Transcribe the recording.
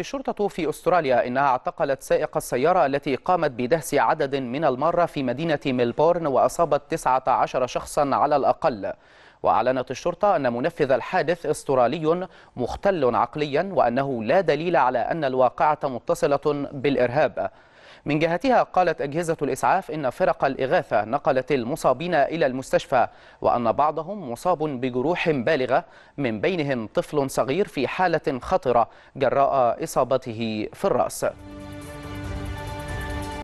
الشرطة في أستراليا إنها اعتقلت سائق السيارة التي قامت بدهس عدد من المرة في مدينة ملبورن وأصابت 19 شخصا على الأقل وأعلنت الشرطة أن منفذ الحادث استرالي مختل عقليا وأنه لا دليل على أن الواقعة متصلة بالإرهاب من جهتها قالت أجهزة الإسعاف إن فرق الإغاثة نقلت المصابين إلى المستشفى وأن بعضهم مصاب بجروح بالغة من بينهم طفل صغير في حالة خطرة جراء إصابته في الرأس